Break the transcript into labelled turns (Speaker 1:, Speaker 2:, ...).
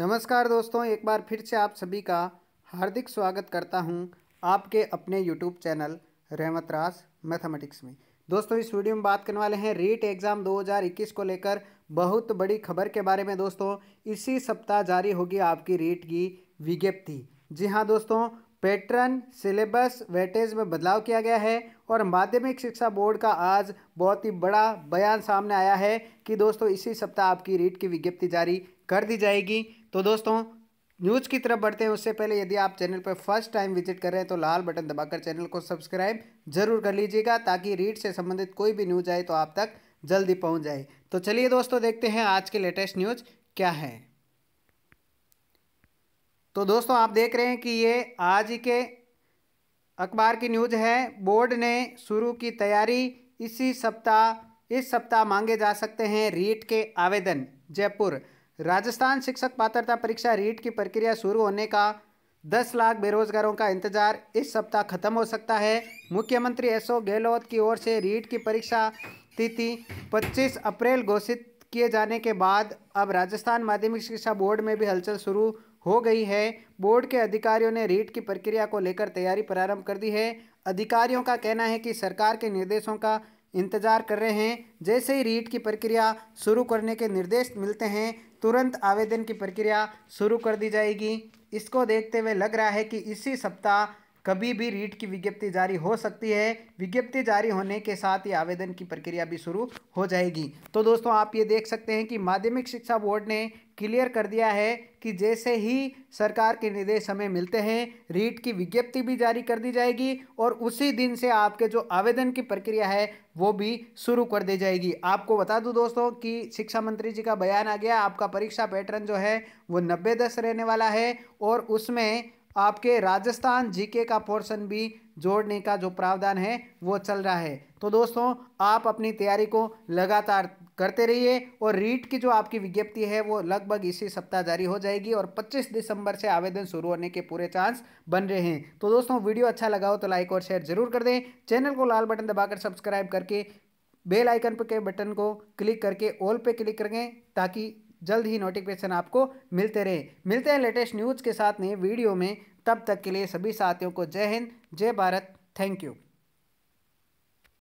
Speaker 1: नमस्कार दोस्तों एक बार फिर से आप सभी का हार्दिक स्वागत करता हूं आपके अपने यूट्यूब चैनल रहमत रास मैथमेटिक्स में दोस्तों इस वीडियो में बात करने वाले हैं रीट एग्ज़ाम 2021 को लेकर बहुत बड़ी खबर के बारे में दोस्तों इसी सप्ताह जारी होगी आपकी रीट की विज्ञप्ति जी हाँ दोस्तों पैटर्न सिलेबस वेटेज में बदलाव किया गया है और माध्यमिक शिक्षा बोर्ड का आज बहुत ही बड़ा बयान सामने आया है कि दोस्तों इसी सप्ताह आपकी रीट की विज्ञप्ति जारी कर दी जाएगी तो दोस्तों न्यूज़ की तरफ बढ़ते हैं उससे पहले यदि आप चैनल पर फर्स्ट टाइम विजिट कर रहे हैं तो लाल बटन दबाकर चैनल को सब्सक्राइब जरूर कर लीजिएगा ताकि रीड से संबंधित कोई भी न्यूज आए तो आप तक जल्दी पहुंच जाए तो चलिए दोस्तों देखते हैं आज के लेटेस्ट न्यूज क्या है तो दोस्तों आप देख रहे हैं कि ये आज के अखबार की न्यूज है बोर्ड ने शुरू की तैयारी इसी सप्ताह इस सप्ताह मांगे जा सकते हैं रीट के आवेदन जयपुर राजस्थान शिक्षक पात्रता परीक्षा रीट की प्रक्रिया शुरू होने का 10 लाख बेरोजगारों का इंतजार इस सप्ताह खत्म हो सकता है मुख्यमंत्री अशोक गहलोत की ओर से रीट की परीक्षा तिथि 25 अप्रैल घोषित किए जाने के बाद अब राजस्थान माध्यमिक शिक्षा बोर्ड में भी हलचल शुरू हो गई है बोर्ड के अधिकारियों ने रीट की प्रक्रिया को लेकर तैयारी प्रारंभ कर दी है अधिकारियों का कहना है कि सरकार के निर्देशों का इंतजार कर रहे हैं जैसे ही रीट की प्रक्रिया शुरू करने के निर्देश मिलते हैं तुरंत आवेदन की प्रक्रिया शुरू कर दी जाएगी इसको देखते हुए लग रहा है कि इसी सप्ताह कभी भी रीट की विज्ञप्ति जारी हो सकती है विज्ञप्ति जारी होने के साथ ही आवेदन की प्रक्रिया भी शुरू हो जाएगी तो दोस्तों आप ये देख सकते हैं कि माध्यमिक शिक्षा बोर्ड ने क्लियर कर दिया है कि जैसे ही सरकार के निर्देश हमें मिलते हैं रीट की विज्ञप्ति भी जारी कर दी जाएगी और उसी दिन से आपके जो आवेदन की प्रक्रिया है वो भी शुरू कर दी जाएगी आपको बता दूं दोस्तों कि शिक्षा मंत्री जी का बयान आ गया आपका परीक्षा पैटर्न जो है वो नब्बे दस रहने वाला है और उसमें आपके राजस्थान जीके का पोर्शन भी जोड़ने का जो प्रावधान है वो चल रहा है तो दोस्तों आप अपनी तैयारी को लगातार करते रहिए और रीट की जो आपकी विज्ञप्ति है वो लगभग इसी सप्ताह जारी हो जाएगी और 25 दिसंबर से आवेदन शुरू होने के पूरे चांस बन रहे हैं तो दोस्तों वीडियो अच्छा लगा हो तो लाइक और शेयर जरूर कर दें चैनल को लाल बटन दबाकर सब्सक्राइब करके बेल आइकन पर के बटन को क्लिक करके ऑल पे क्लिक करें ताकि जल्द ही नोटिफिकेशन आपको मिलते रहे मिलते हैं लेटेस्ट न्यूज़ के साथ नए वीडियो में तब तक के लिए सभी साथियों को जय हिंद जय भारत थैंक यू